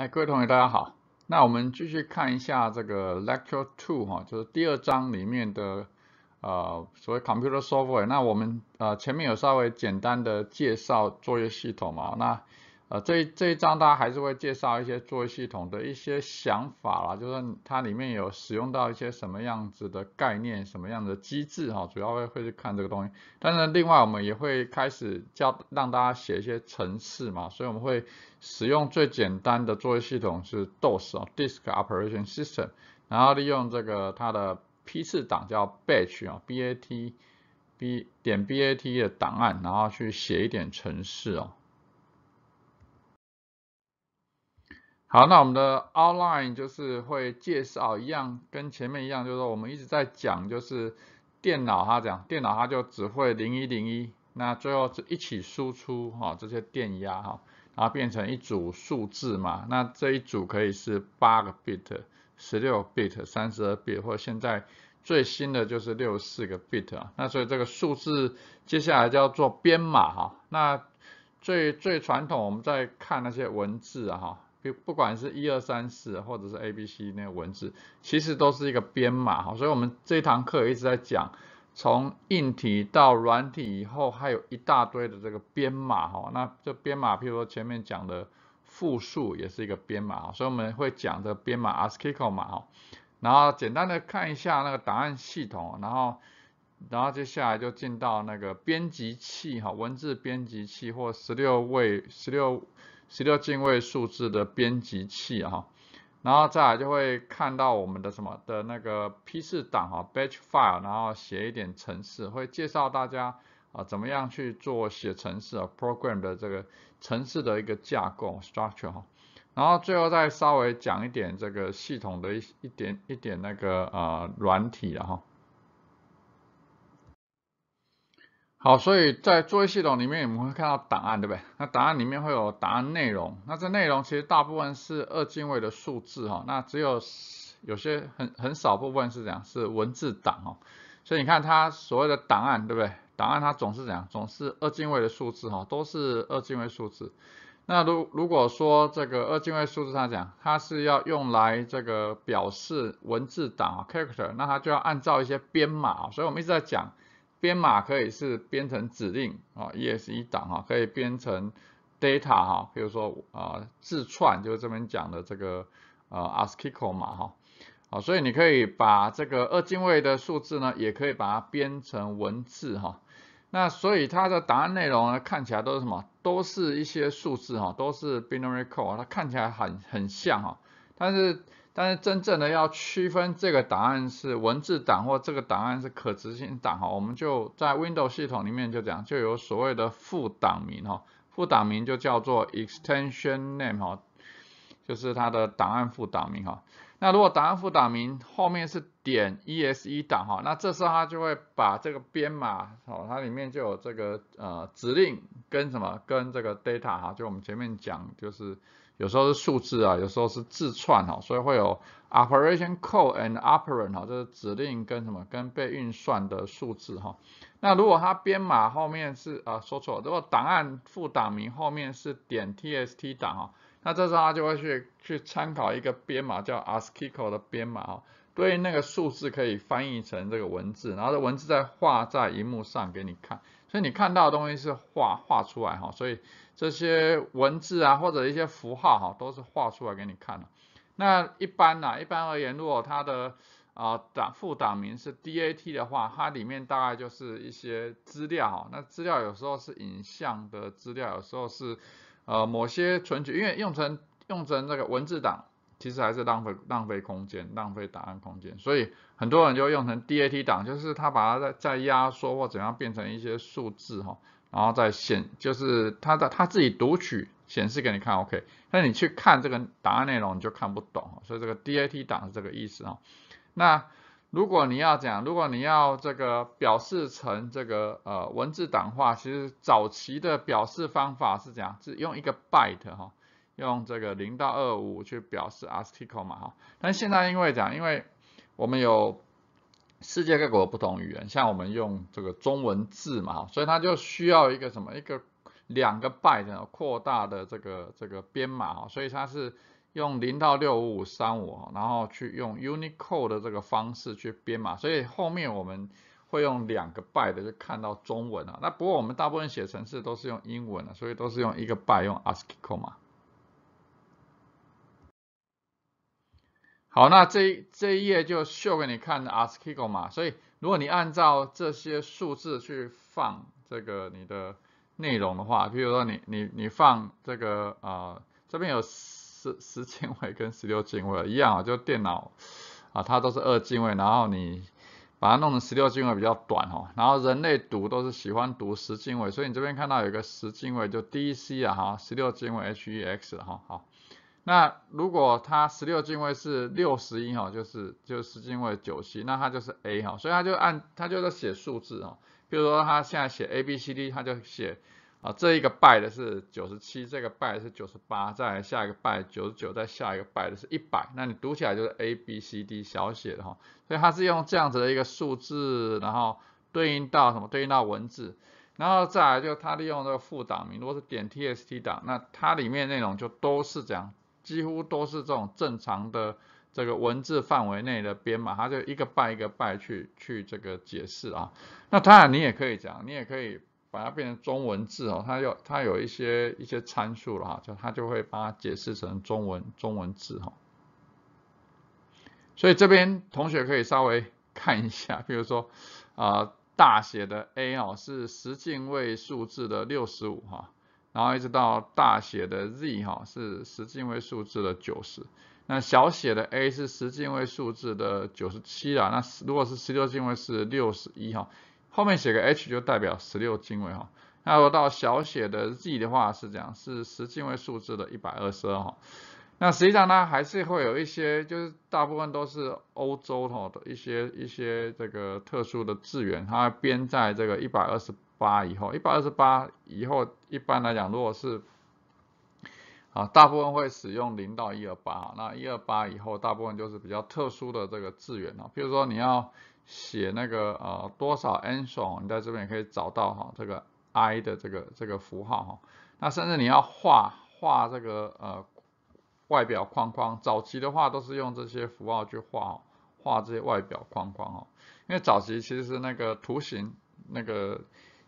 哎，各位同学，大家好。那我们继续看一下这个 Lecture Two 哈，就是第二章里面的呃所谓 Computer Software。那我们呃前面有稍微简单的介绍作业系统嘛，那。呃，这这一章大家还是会介绍一些作业系统的一些想法啦，就是它里面有使用到一些什么样子的概念，什么样的机制哈，主要会会去看这个东西。是呢，另外我们也会开始教让大家写一些程式嘛，所以我们会使用最简单的作业系统是 DOS 啊，Disk Operation System，然后利用这个它的批次档叫 BAT c h 啊，B A T B 点 B A T 的档案，然后去写一点程式哦。好，那我们的 outline 就是会介绍一样，跟前面一样，就是说我们一直在讲，就是电脑它讲，电脑它就只会零一零一，那最后一起输出哈这些电压哈，然后变成一组数字嘛，那这一组可以是八个 bit、十六 bit、三十二 bit 或现在最新的就是六十四个 bit 啊，那所以这个数字接下来就要做编码哈，那最最传统我们在看那些文字啊哈。不不管是一二三四，或者是 A B C 那个文字，其实都是一个编码哈，所以我们这堂课一直在讲，从硬体到软体以后，还有一大堆的这个编码哈，那这编码，譬如说前面讲的复数也是一个编码，所以我们会讲这编码 ASCII 码哈，然后简单的看一下那个档案系统，然后然后接下来就进到那个编辑器哈，文字编辑器或十六位十六。十六进位数字的编辑器啊，然后再来就会看到我们的什么的那个批次档啊，batch file，然后写一点程式，会介绍大家啊怎么样去做写程式啊，program 的这个程式的一个架构 structure 啊，然后最后再稍微讲一点这个系统的一一点一点那个呃软体了哈。好，所以在作业系统里面我们会看到档案，对不对？那档案里面会有档案内容，那这内容其实大部分是二进位的数字哈，那只有有些很很少部分是样，是文字档哦。所以你看它所谓的档案，对不对？档案它总是怎样，总是二进位的数字哈，都是二进位数字。那如如果说这个二进位数字它讲，它是要用来这个表示文字档啊 （character），那它就要按照一些编码所以我们一直在讲。编码可以是编成指令啊，E S E 档哈，可以编成 data 哈，比如说啊字串，就是这边讲的这个呃 ASCII 码哈，好，所以你可以把这个二进位的数字呢，也可以把它编成文字哈。那所以它的答案内容呢，看起来都是什么？都是一些数字哈，都是 binary code，它看起来很很像哈，但是。但是真正的要区分这个档案是文字档或这个档案是可执行档哈，我们就在 Windows 系统里面就讲，就有所谓的副档名哈，副档名就叫做 Extension Name 哈，就是它的档案副档名哈。那如果档案副档名后面是点 exe 档哈，那这时候它就会把这个编码哦，它里面就有这个呃指令跟什么跟这个 data 哈，就我们前面讲就是。有时候是数字啊，有时候是字串哈，所以会有 operation code and operand 哈，这是指令跟什么，跟被运算的数字哈。那如果它编码后面是啊，说错，如果档案副档名后面是点 t s t 档哈，那这时候它就会去去参考一个编码叫 ASCII code 的编码哦，对应那个数字可以翻译成这个文字，然后这文字再画在荧幕上给你看。所以你看到的东西是画画出来哈，所以这些文字啊或者一些符号哈，都是画出来给你看的。那一般呢，一般而言，如果它的啊档副档名是 DAT 的话，它里面大概就是一些资料。那资料有时候是影像的资料，有时候是呃某些存取，因为用成用成那个文字档。其实还是浪费浪费空间，浪费档案空间，所以很多人就用成 DAT 档，就是他把它再再压缩或怎样变成一些数字哈，然后再显就是他的他自己读取显示给你看 OK，那你去看这个档案内容你就看不懂所以这个 DAT 档是这个意思哈。那如果你要讲，如果你要这个表示成这个呃文字档化，其实早期的表示方法是这样，是用一个 byte 哈。用这个零到二五去表示 ASCII c o e 嘛，哈，但现在因为讲，因为我们有世界各国不同语言，像我们用这个中文字嘛，所以它就需要一个什么，一个两个 byte 的扩大的这个这个编码所以它是用零到六五五三五，然后去用 Unicode 的这个方式去编码，所以后面我们会用两个 byte 的就看到中文啊，那不过我们大部分写程式都是用英文的，所以都是用一个 byte 用 ASCII c o 嘛。好，那这这一页就秀给你看的 ASCII 码。所以如果你按照这些数字去放这个你的内容的话，比如说你你你放这个啊，这边有十十进位跟十六进位一样啊，就电脑啊它都是二进位，然后你把它弄成十六进位比较短哦。然后人类读都是喜欢读十进位，所以你这边看到有个十进位就 D C 啊哈，十六进位 H E X 哈好。那如果它十六进位是六十一哈，就是就是十进位九七，那它就是 A 哈，所以它就按它就在写数字哈。比如说它现在写 A B C D，它就写啊这一个 byte 的是九十七，这个 byte 是九十八，再来下一个 byte 九十九，再下一个 byte 的是一百，那你读起来就是 A B C D 小写的哈。所以它是用这样子的一个数字，然后对应到什么？对应到文字，然后再来就它利用这个副档名，如果是点 T S T 档，那它里面内容就都是这样。几乎都是这种正常的这个文字范围内的编码，它就一个拜一个拜去去这个解释啊。那它你也可以讲，你也可以把它变成中文字哦。它有它有一些一些参数了哈，就它就会把它解释成中文中文字哦。所以这边同学可以稍微看一下，比如说啊大写的 A 哦是十进位数字的六十五哈。然后一直到大写的 Z 哈，是十进位数字的九十。那小写的 a 是十进位数字的九十七啊，那如果是十六进位是六十一哈。后面写个 h 就代表十六进位哈。那我到小写的 Z 的话是这样，是十进位数字的一百二十二哈。那实际上呢，还是会有一些，就是大部分都是欧洲哈的一些一些这个特殊的字源，它编在这个一百二十八以后，一百二十八以后，一般来讲，如果是啊，大部分会使用零到一二八，那一二八以后，大部分就是比较特殊的这个字源啊，比如说你要写那个呃多少 a n g l 你在这边也可以找到哈，这个 i 的这个这个符号哈，那甚至你要画画这个呃。外表框框，早期的话都是用这些符号去画画这些外表框框哦。因为早期其实是那个图形那个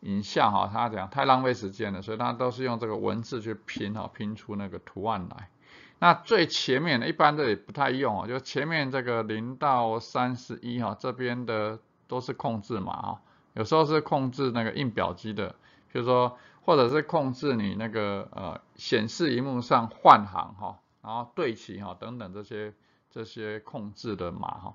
影像哈，他讲太浪费时间了，所以他都是用这个文字去拼哈，拼出那个图案来。那最前面的一般这里不太用哦，就前面这个零到三十一哈，这边的都是控制码哈，有时候是控制那个印表机的，就是说或者是控制你那个呃显示荧幕上换行哈。然后对齐哈，等等这些这些控制的码哈。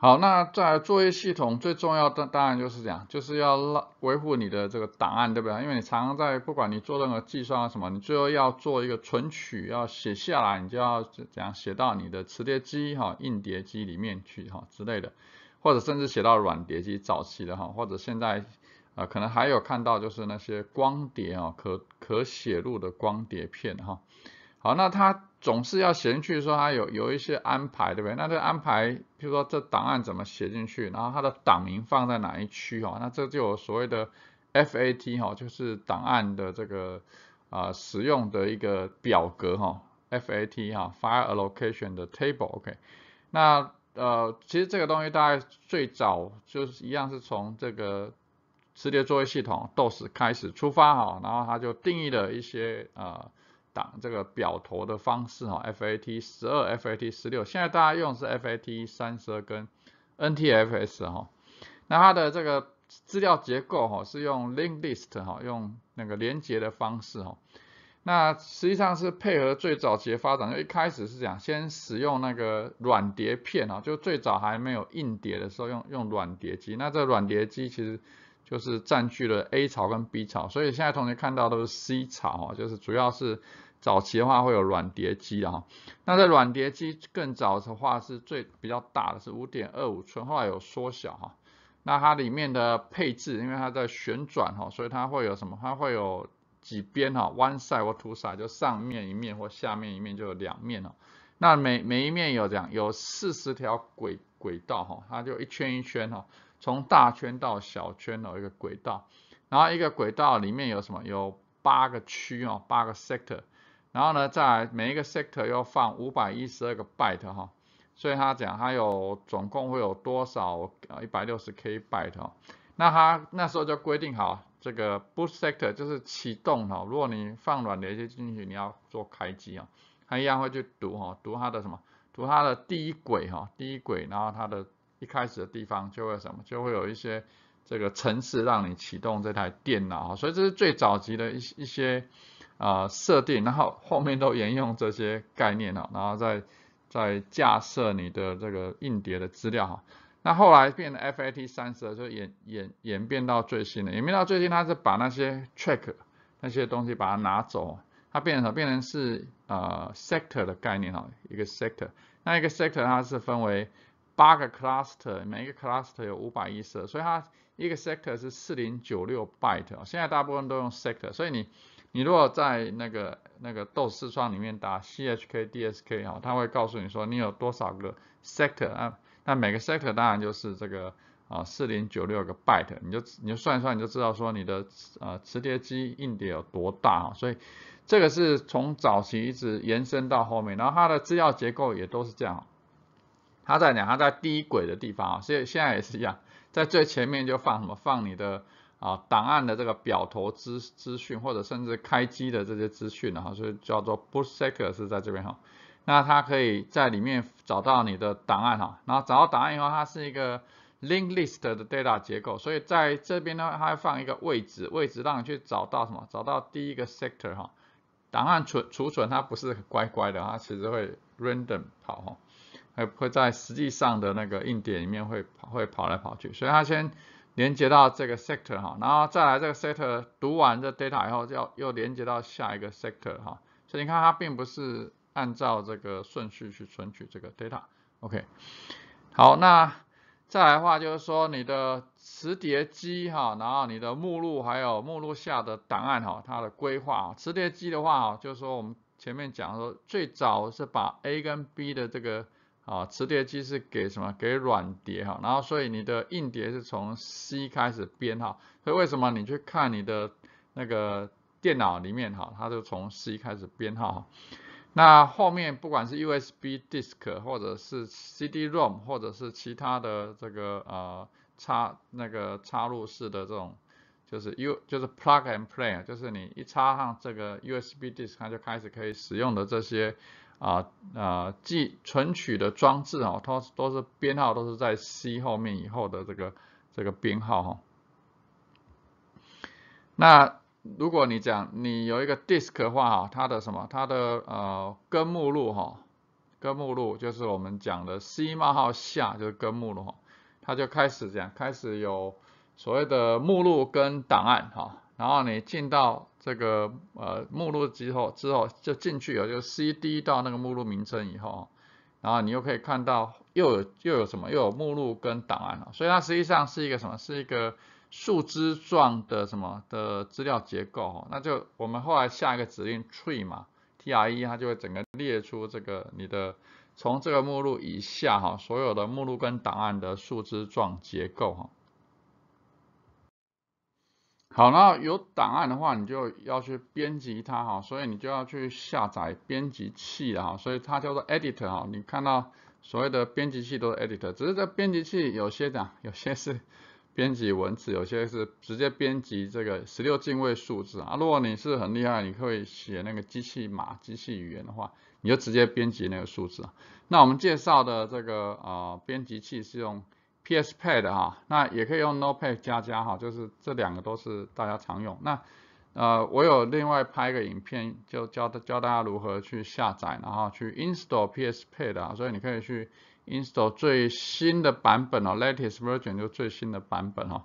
好，那在作业系统最重要的当然就是讲，就是要让维护你的这个档案对不对？因为你常常在不管你做任何计算啊什么，你最后要做一个存取，要写下来，你就要怎样写到你的磁碟机哈、硬碟机里面去哈之类的，或者甚至写到软碟机早期的哈，或者现在。啊，可能还有看到就是那些光碟哦，可可写入的光碟片哈。好，那它总是要写进去，说它有有一些安排，对不对？那这安排，譬如说这档案怎么写进去，然后它的档名放在哪一区哦？那这就所谓的 FAT 哈，就是档案的这个啊，使用的一个表格哈，FAT 哈，File Allocation 的 Table OK。那呃，其实这个东西大概最早就是一样是从这个。磁碟作业系统 DOS 开始出发哈，然后它就定义了一些呃，档这个表头的方式哈，FAT 十二、FAT 十六，现在大家用是 FAT 三十二跟 NTFS 哈。那它的这个资料结构哈，是用 link list 哈，用那个连接的方式哈。那实际上是配合最早期发展，一开始是讲先使用那个软碟片哈，就最早还没有硬碟的时候，用用软碟机。那这软碟机其实就是占据了 A 槽跟 B 槽，所以现在同学看到都是 C 槽哈，就是主要是早期的话会有软碟机啊。那在软碟机更早的话是最比较大的是五点二五寸，后来有缩小哈。那它里面的配置，因为它在旋转哈，所以它会有什么？它会有几边哈？One side 或 Two side，就上面一面或下面一面就有两面哦。那每每一面有这样，有四十条轨轨道哈，它就一圈一圈哦。从大圈到小圈的一个轨道，然后一个轨道里面有什么？有八个区哦，八个 sector。然后呢，在每一个 sector 要放五百一十二个 byte 哈，所以他讲他有总共会有多少？呃，一百六十 kbyte 哦。那他那时候就规定好，这个 boot sector 就是启动哦。如果你放软碟机进去，你要做开机哦，它一样会去读哦，读它的什么？读它的第一轨哦，第一轨，然后它的。一开始的地方就会什么，就会有一些这个程式让你启动这台电脑，所以这是最早级的一一些啊设定，然后后面都沿用这些概念了，然后再再架设你的这个硬碟的资料哈。那后来变成 FAT32 就演演演变到最新的，演变到最新它是把那些 track 那些东西把它拿走，它变成什么？变成是呃 sector 的概念哈，一个 sector，那一个 sector 它是分为。八个 cluster，每一个 cluster 有五百一十，所以它一个 sector 是四零九六 byte。现在大部分都用 sector，所以你你如果在那个那个 DOS 窗里面打 CHKDSK 哈，它会告诉你说你有多少个 sector 啊？那每个 sector 当然就是这个啊四零九六个 byte，你就你就算一算，你就知道说你的呃磁碟机、硬碟有多大啊？所以这个是从早期一直延伸到后面，然后它的资料结构也都是这样。他在讲，他在低轨的地方啊，所以现在也是一样，在最前面就放什么，放你的啊档案的这个表头资资讯，或者甚至开机的这些资讯然后所以叫做 boot s e c t e r 是在这边哈。那它可以在里面找到你的档案哈，然后找到档案以后，它是一个 l i n k list 的 data 结构，所以在这边呢，它会放一个位置，位置让你去找到什么，找到第一个 sector 哈。档案储储存它不是乖乖的，它其实会 random 跑哈。而会在实际上的那个硬碟里面会会跑来跑去，所以它先连接到这个 sector 哈，然后再来这个 sector 读完这 data 以后，就要又连接到下一个 sector 哈。所以你看它并不是按照这个顺序去存取这个 data。OK，好，那再来的话就是说你的磁碟机哈，然后你的目录还有目录下的档案哈，它的规划。磁碟机的话啊，就是说我们前面讲说，最早是把 A 跟 B 的这个啊，磁碟机是给什么？给软碟哈，然后所以你的硬碟是从 C 开始编哈，所以为什么你去看你的那个电脑里面哈，它就从 C 开始编号哈。那后面不管是 USB disk 或者是 CD-ROM 或者是其他的这个呃插那个插入式的这种，就是 U 就是 plug and play，就是你一插上这个 USB disk，它就开始可以使用的这些。啊，啊记存取的装置哦，它都是编号，都是在 C 后面以后的这个这个编号哈。那如果你讲你有一个 disk 的话啊，它的什么？它的呃根目录哈，根目录就是我们讲的 C 冒号下就是根目录，它就开始这样，开始有所谓的目录跟档案哈。然后你进到这个呃目录之后，之后就进去有就 cd 到那个目录名称以后，然后你又可以看到又有又有什么，又有目录跟档案了。所以它实际上是一个什么？是一个树枝状的什么的资料结构哈。那就我们后来下一个指令 tree 嘛，t-r-e，它就会整个列出这个你的从这个目录以下哈所有的目录跟档案的树枝状结构哈。好，那有档案的话，你就要去编辑它哈，所以你就要去下载编辑器啊，所以它叫做 editor 哈，你看到所谓的编辑器都是 editor，只是这编辑器有些讲有些是编辑文字，有些是直接编辑这个十六进位数字啊。如果你是很厉害，你会写那个机器码、机器语言的话，你就直接编辑那个数字那我们介绍的这个啊，编辑器是用。PS Pad 哈，那也可以用 No t e Pad 加加哈，就是这两个都是大家常用。那呃，我有另外拍个影片，就教教大家如何去下载，然后去 install PS Pad 啊，所以你可以去 install 最新的版本哦，latest version 就最新的版本哦，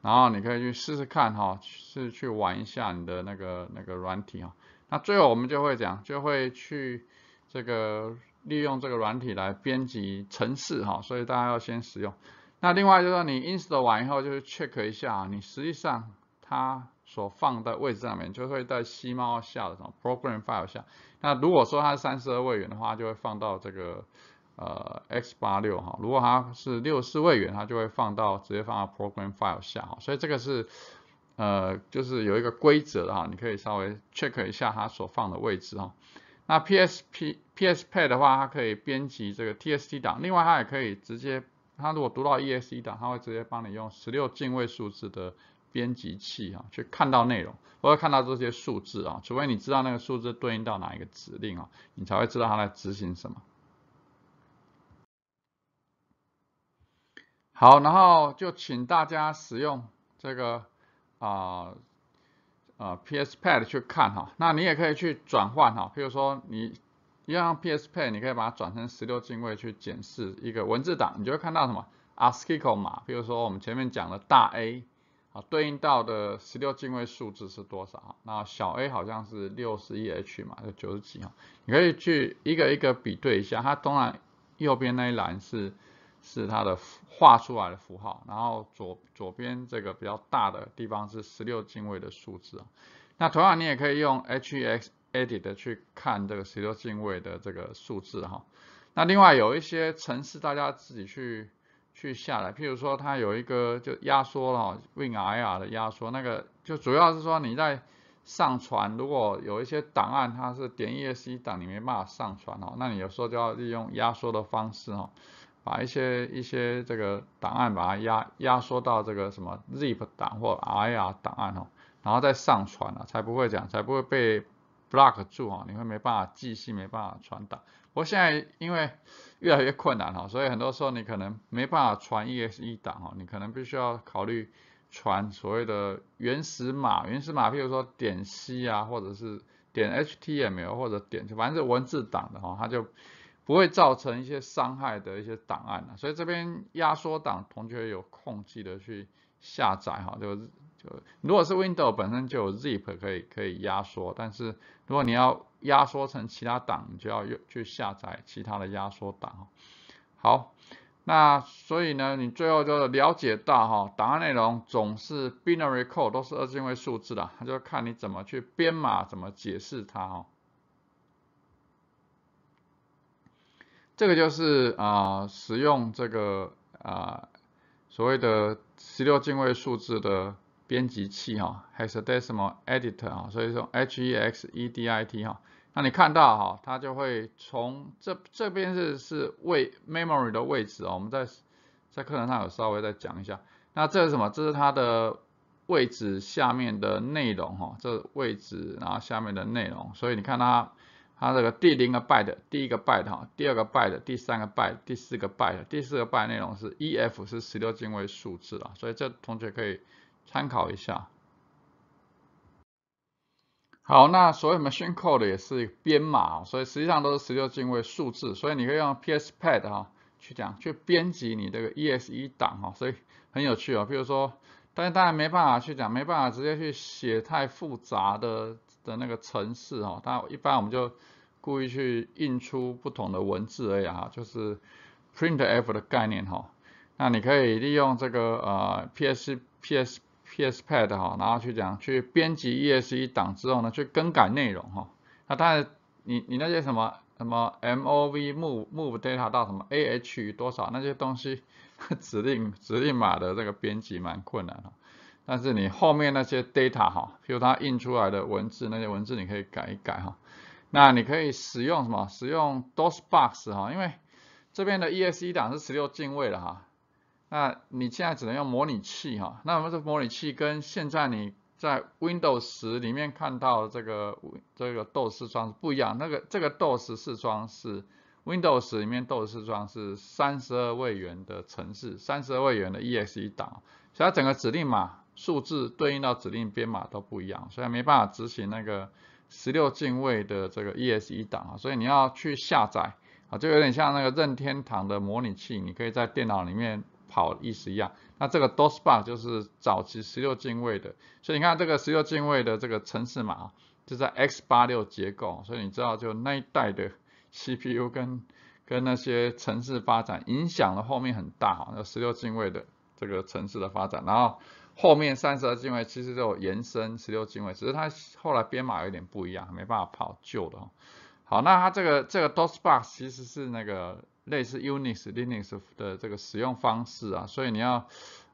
然后你可以去试试看哈，是去玩一下你的那个那个软体哈。那最后我们就会讲，就会去这个利用这个软体来编辑程式哈，所以大家要先使用。那另外就是说，你 install 完以后，就是 check 一下啊，你实际上它所放的位置上面，就会在 C 猫下的什么 Program f i l e 下。那如果说它是三十二位元的话，就会放到这个呃 x86 哈。如果它是六四位元，它就会放到直接放到 Program f i l e 下哈。所以这个是呃，就是有一个规则哈，你可以稍微 check 一下它所放的位置哈。那 PSP PSPad 的话，它可以编辑这个 TSD 档，另外它也可以直接。它如果读到 ESE 的，它会直接帮你用十六进位数字的编辑器啊，去看到内容，不会看到这些数字啊，除非你知道那个数字对应到哪一个指令啊，你才会知道它在执行什么。好，然后就请大家使用这个啊啊 PS Pad 去看哈，那你也可以去转换哈，譬如说你。用 PSP 你可以把它转成十六进位去检视一个文字档，你就会看到什么 ASCII 码，比如说我们前面讲的大 A 啊，对应到的十六进位数字是多少？那小 A 好像是 61H 嘛，就九十几哈。你可以去一个一个比对一下，它当然右边那一栏是是它的画出来的符号，然后左左边这个比较大的地方是十六进位的数字啊。那同样你也可以用 HEX。e d i t 的去看这个十六进位的这个数字哈，那另外有一些城市大家自己去去下载，譬如说它有一个就压缩了 WinRAR 的压缩那个，就主要是说你在上传，如果有一些档案它是点 e s c 档你没办法上传哦，那你有时候就要利用压缩的方式哦，把一些一些这个档案把它压压缩到这个什么 ZIP 档或 RAR 档案哦，然后再上传啊，才不会讲才不会被。block 住啊，你会没办法继续，没办法传档。我现在因为越来越困难哈，所以很多时候你可能没办法传 e s e 档哈，你可能必须要考虑传所谓的原始码，原始码譬如说点 c 啊，或者是点 html 或者点，反正是文字档的哈，它就不会造成一些伤害的一些档案了。所以这边压缩档，同学有空记得去下载哈，就是。如果是 w i n d o w 本身就有 ZIP 可以可以压缩，但是如果你要压缩成其他档，就要用，去下载其他的压缩档。好，那所以呢，你最后就了解到哈，档案内容总是 Binary Code 都是二进位数字的，它就看你怎么去编码，怎么解释它哦。这个就是啊，使用这个啊所谓的十六进位数字的。编辑器哈，还 a decimal editor 哈，所以说 hex edit 哈，那你看到哈，它就会从这这边是是位 memory 的位置哦，我们在在课程上有稍微再讲一下，那这是什么？这是它的位置下面的内容哈，这位置然后下面的内容，所以你看它它这个第零个 byte，第一个 byte 哈，第二个 byte，第三个 byte，第四个 byte，第四个 byte 内容是 EF 是十六进位数字啊，所以这同学可以。参考一下。好，那所谓 machine code 的也是编码，所以实际上都是十六进位数字，所以你可以用 PS Pad 哈去讲去编辑你这个 e s e 档哈，所以很有趣啊。比如说，但是当然没办法去讲，没办法直接去写太复杂的的那个程式哦。那一般我们就故意去印出不同的文字而已哈，就是 printf 的概念哈。那你可以利用这个呃 PS PS PS Pad 哈，然后去讲去编辑 E S E 档之后呢，去更改内容哈。那当然，你你那些什么什么 M O V move data 到什么 A H 多少那些东西，指令指令码的这个编辑蛮困难哈。但是你后面那些 data 哈，比如它印出来的文字那些文字你可以改一改哈。那你可以使用什么？使用 DOS Box 哈，因为这边的 E S E 档是十六进位的哈。那你现在只能用模拟器哈，那我们这模拟器跟现在你在 Windows 十里面看到这个这个 DOS 装不一样，那个这个 DOS 四装是 Windows 里面 DOS 四装是三十二位元的程式，三十二位元的 EXE 档，所以它整个指令码数字对应到指令编码都不一样，所以没办法执行那个十六进位的这个 EXE 档啊，所以你要去下载啊，就有点像那个任天堂的模拟器，你可以在电脑里面。好意思一样，那这个 DOSPA 就是早期十六进位的，所以你看这个十六进位的这个程式码，就在 x 八六结构，所以你知道就那一代的 CPU 跟跟那些城市发展影响了后面很大哈，那十六进位的这个城市的发展，然后后面三十二进位其实就延伸十六进位，只是它后来编码有点不一样，没办法跑旧的哈。好，那它这个这个 DOSBox 其实是那个类似 Unix、Linux 的这个使用方式啊，所以你要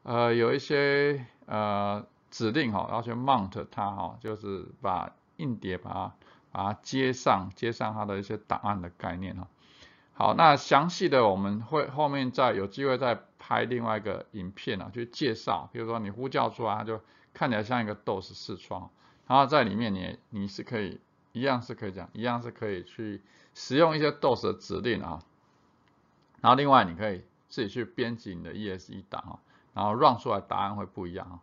呃有一些呃指令哈，要去 mount 它哈，就是把硬碟把它把它接上，接上它的一些档案的概念哈。好，那详细的我们会后面再有机会再拍另外一个影片啊，去介绍，比如说你呼叫出来就看起来像一个 DOS 视窗，然后在里面你你是可以。一样是可以讲，一样是可以去使用一些 DOS 的指令啊，然后另外你可以自己去编辑你的 e s e 档啊，然后 run 出来答案会不一样啊。